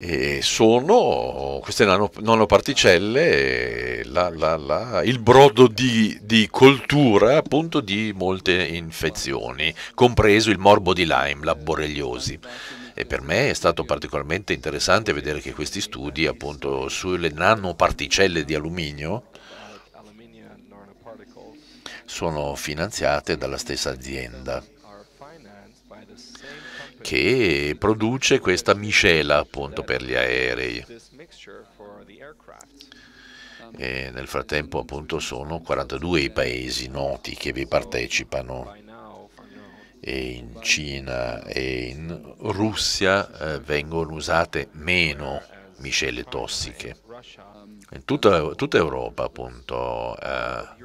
E sono queste nanoparticelle la, la, la, il brodo di, di, coltura appunto di molte infezioni, compreso il morbo di Lyme, la borreliosi. E per me è stato particolarmente interessante vedere che questi studi appunto sulle nanoparticelle di alluminio sono finanziate dalla stessa azienda che produce questa miscela appunto per gli aerei. E nel frattempo appunto sono 42 i paesi noti che vi partecipano e in Cina e in Russia eh, vengono usate meno miscele tossiche in tutta, tutta Europa appunto eh,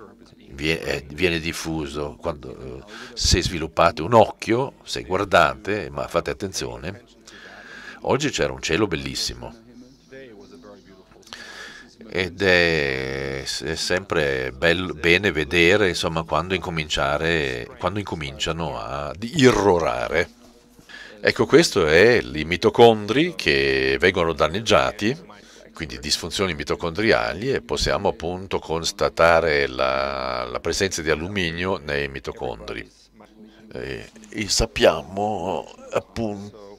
eh viene diffuso, quando, eh, se sviluppate un occhio, se guardate, ma fate attenzione, oggi c'era un cielo bellissimo ed è, è sempre bello, bene vedere insomma, quando, quando incominciano a irrorare. Ecco, questo è i mitocondri che vengono danneggiati quindi disfunzioni mitocondriali e possiamo appunto constatare la, la presenza di alluminio nei mitocondri. E, eh, e sappiamo appunto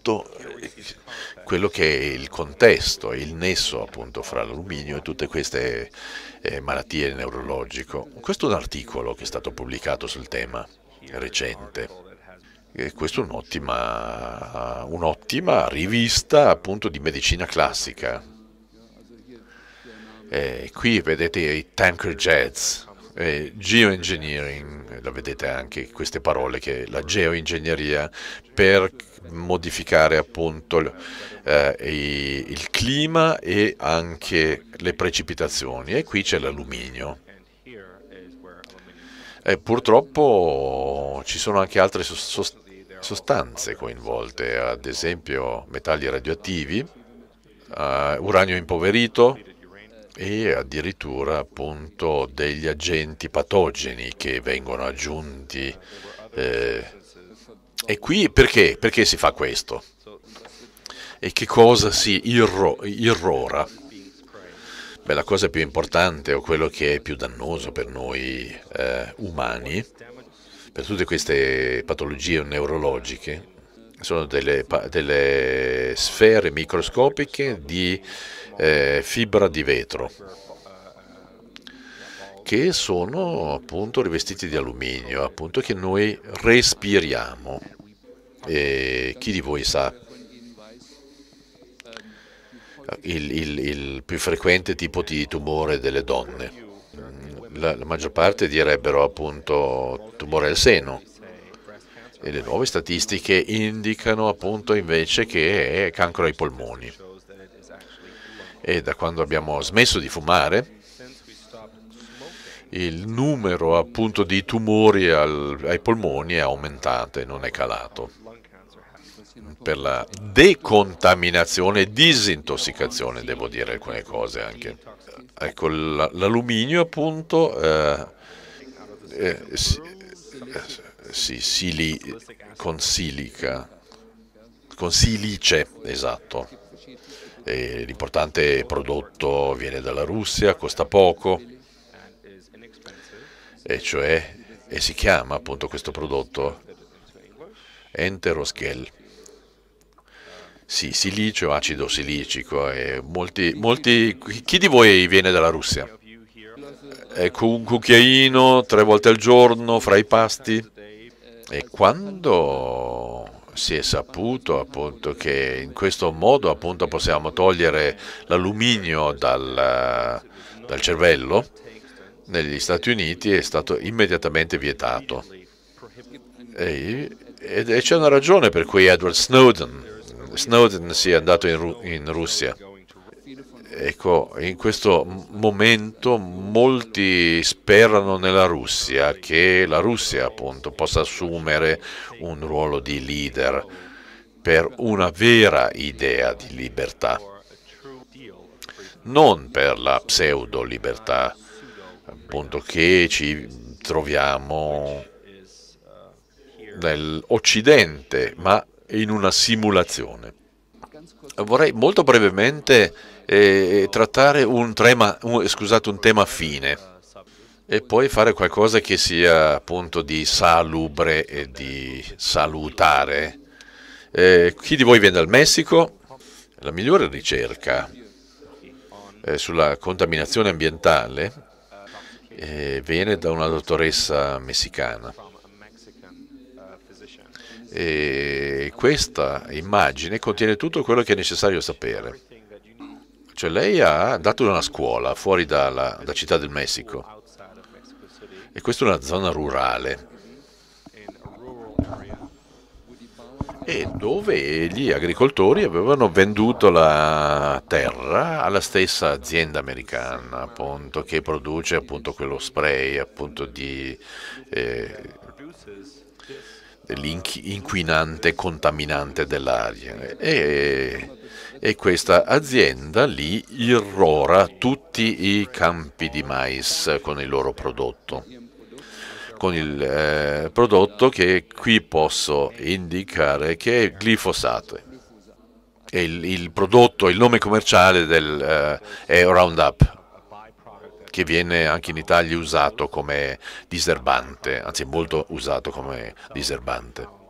quello che è il contesto il nesso appunto fra l'alluminio e tutte queste eh, malattie neurologiche. Questo è un articolo che è stato pubblicato sul tema recente. E questa è un'ottima un rivista appunto di medicina classica e eh, qui vedete i tanker jets, eh, geoengineering, la vedete anche queste parole che la geoingegneria per modificare appunto eh, i, il clima e anche le precipitazioni e qui c'è l'alluminio. E purtroppo ci sono anche altre sost sostanze coinvolte, ad esempio metalli radioattivi, eh, uranio impoverito, e addirittura appunto degli agenti patogeni che vengono aggiunti. Eh, e qui perché? Perché si fa questo? E che cosa si irro irrora? Beh, la cosa più importante o quello che è più dannoso per noi eh, umani, per tutte queste patologie neurologiche, sono delle, delle sfere microscopiche di eh, fibra di vetro che sono appunto rivestiti di alluminio, appunto che noi respiriamo. E chi di voi sa il, il, il, più frequente tipo di tumore delle donne? Mm, la, la maggior parte direbbero appunto tumore al seno e le nuove statistiche indicano appunto invece che è cancro ai polmoni. E da quando abbiamo smesso di fumare, il numero appunto di tumori al, ai polmoni è aumentato e non è calato per la decontaminazione e disintossicazione, devo dire alcune cose anche. Ecco, l'alluminio appunto eh, eh, eh sì, sili, con silica, con silice, esatto. E l'importante prodotto viene dalla Russia, costa poco, e cioè e si chiama appunto questo prodotto Enteroskel. Sì, silicio, acido silicico. E molti, molti, chi di voi viene dalla Russia? Ecco un cucchiaino tre volte al giorno fra i pasti. E quando si è saputo appunto che in questo modo appunto possiamo togliere l'alluminio dal, dal cervello, negli Stati Uniti è stato immediatamente vietato. E, e c'è una ragione per cui Edward Snowden, Snowden è andato in, Ru in Russia. Ecco, in questo momento molti sperano nella Russia, che la Russia appunto possa assumere un ruolo di leader per una vera idea di libertà, non per la pseudo libertà appunto che ci troviamo nell'Occidente, ma in una simulazione. Vorrei molto brevemente e trattare un, trema, un, scusate, un tema fine e poi fare qualcosa che sia appunto di salubre e di salutare. Eh, chi di voi viene dal Messico? La migliore ricerca eh, sulla contaminazione ambientale eh, viene da una dottoressa messicana. E questa immagine contiene tutto quello che è necessario sapere. Cioè lei ha dato una scuola fuori dalla da città del Messico e questa è una zona rurale e dove gli agricoltori avevano venduto la terra alla stessa azienda americana appunto, che produce appunto quello spray appunto, di eh, dell'inquinante contaminante dell'aria e, e, questa azienda lì irrora tutti i campi di mais con il loro prodotto con il eh, prodotto che qui posso indicare che è glifosato il, il, prodotto, il nome commerciale del, eh, è Roundup che viene anche in Italia usato come diserbante, anzi molto usato come diserbante.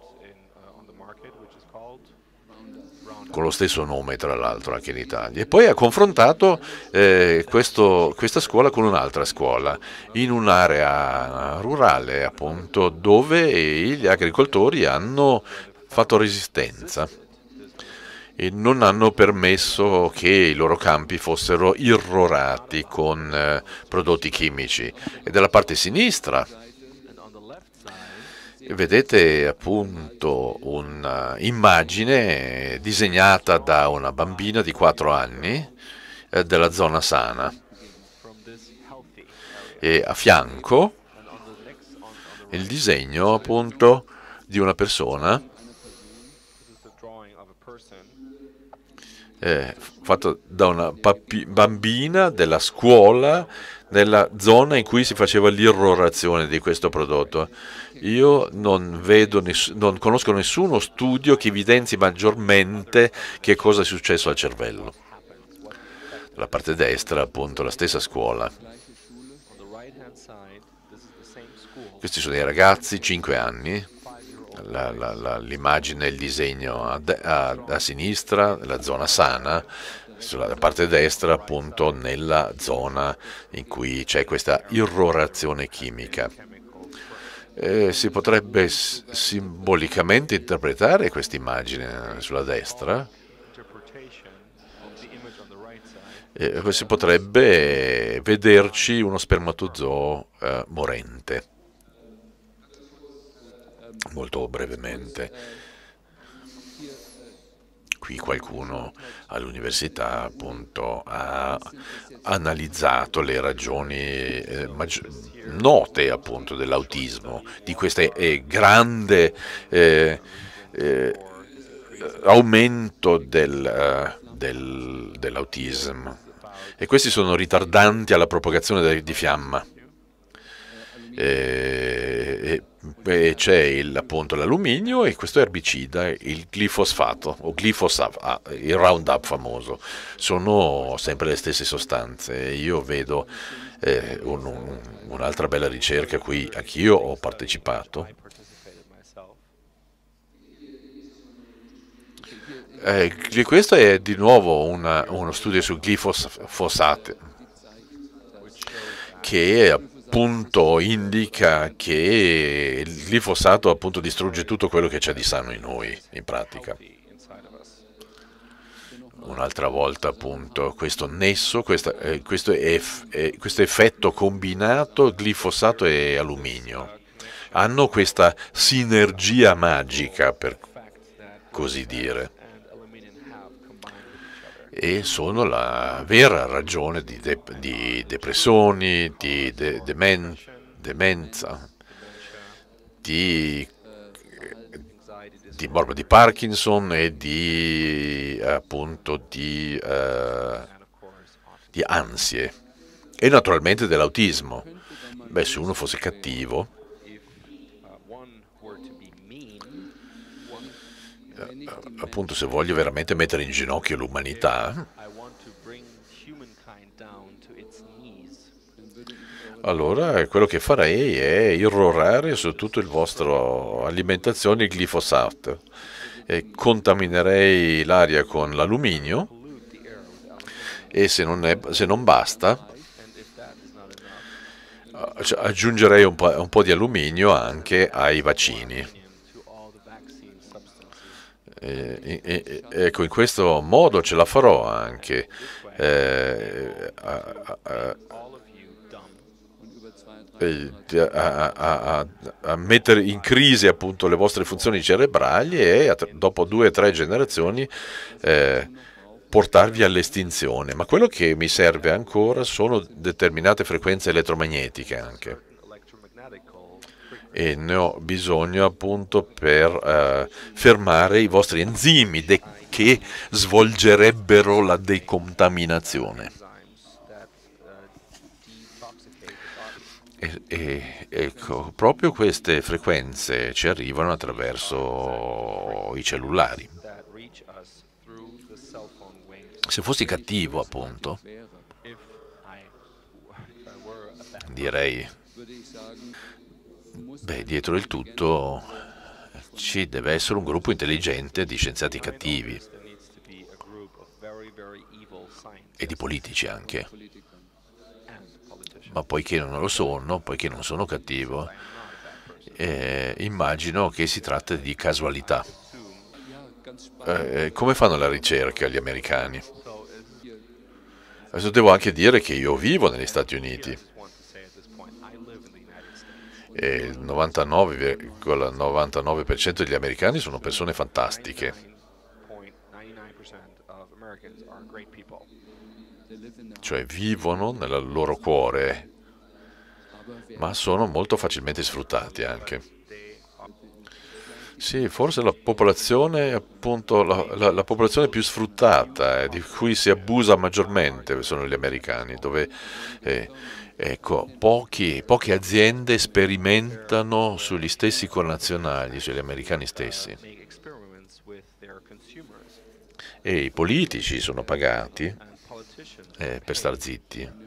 con lo stesso nome tra l'altro anche in Italia. E poi ha confrontato eh, questo, questa scuola con un'altra scuola in un'area rurale appunto dove gli agricoltori hanno fatto resistenza e non hanno permesso che i loro campi fossero irrorati con eh, prodotti chimici. E dalla parte sinistra vedete appunto un'immagine disegnata da una bambina di 4 anni eh, della zona sana. E a fianco il disegno appunto di una persona eh, fatto da una bambina della scuola nella zona in cui si faceva l'irrorazione di questo prodotto. Io non, non conosco nessuno studio che evidenzi maggiormente che cosa è successo al cervello. La parte destra, appunto, la stessa scuola. Questi sono dei ragazzi, 5 anni, l'immagine e il disegno a, a, a sinistra, la zona sana, sulla parte destra appunto nella zona in cui c'è questa irrorazione chimica. Eh, si potrebbe simbolicamente interpretare questa immagine sulla destra, eh, si potrebbe vederci uno spermatozoo eh, morente. Molto brevemente, qui qualcuno all'università appunto ha analizzato le ragioni eh, note appunto dell'autismo, di questo eh, grande eh, eh aumento del, eh, del, dell'autismo e questi sono ritardanti alla propagazione di fiamma. Eh, e, e c'è il, appunto l'alluminio e questo erbicida, il glifosfato o glifosato, ah, il Roundup famoso, sono sempre le stesse sostanze. Io vedo eh, un, un, un'altra bella ricerca qui, anch'io ho partecipato. Eh, questo è di nuovo una, uno studio su glifosato che è, appunto indica che il glifosato appunto distrugge tutto quello che c'è di sano in noi, in pratica. Un'altra volta appunto questo nesso, questa, eh, questo, eff, eh, questo effetto combinato glifosato e alluminio hanno questa sinergia magica per così dire e sono la vera ragione di, de di depressioni, di de demen demenza, di, di morbo di Parkinson e di appunto di, uh, di ansie e naturalmente dell'autismo. Beh, se uno fosse cattivo appunto se voglio veramente mettere in ginocchio l'umanità, allora quello che farei è irrorare su tutto il vostro alimentazione il glifosato e contaminerei l'aria con l'alluminio e se non, è, se non basta aggiungerei un po', un po' di alluminio anche ai vaccini. Eh, e, e, ecco, in questo modo ce la farò anche. Eh, a, a, a, a, mettere in crisi appunto le vostre funzioni cerebrali e dopo due o tre generazioni eh, portarvi all'estinzione. Ma quello che mi serve ancora sono determinate frequenze elettromagnetiche anche e ne ho bisogno appunto per eh, fermare i vostri enzimi che svolgerebbero la decontaminazione. E, e, ecco, proprio queste frequenze ci arrivano attraverso i cellulari. Se fossi cattivo, appunto, direi Beh, dietro il tutto ci deve essere un gruppo intelligente di scienziati cattivi e di politici anche. Ma poiché non lo sono, poiché non sono cattivo, eh, immagino che si tratta di casualità. Eh, come fanno la ricerca gli americani? Adesso devo anche dire che io vivo negli Stati Uniti e il 99,99% 99 degli americani sono persone fantastiche. Cioè vivono nel loro cuore, ma sono molto facilmente sfruttati anche. Sì, forse la popolazione, appunto, la, la, la popolazione più sfruttata, eh, di cui si abusa maggiormente, sono gli americani, dove eh, ecco, pochi, poche aziende sperimentano sugli stessi connazionali, sugli americani stessi. E i politici sono pagati eh, per star zitti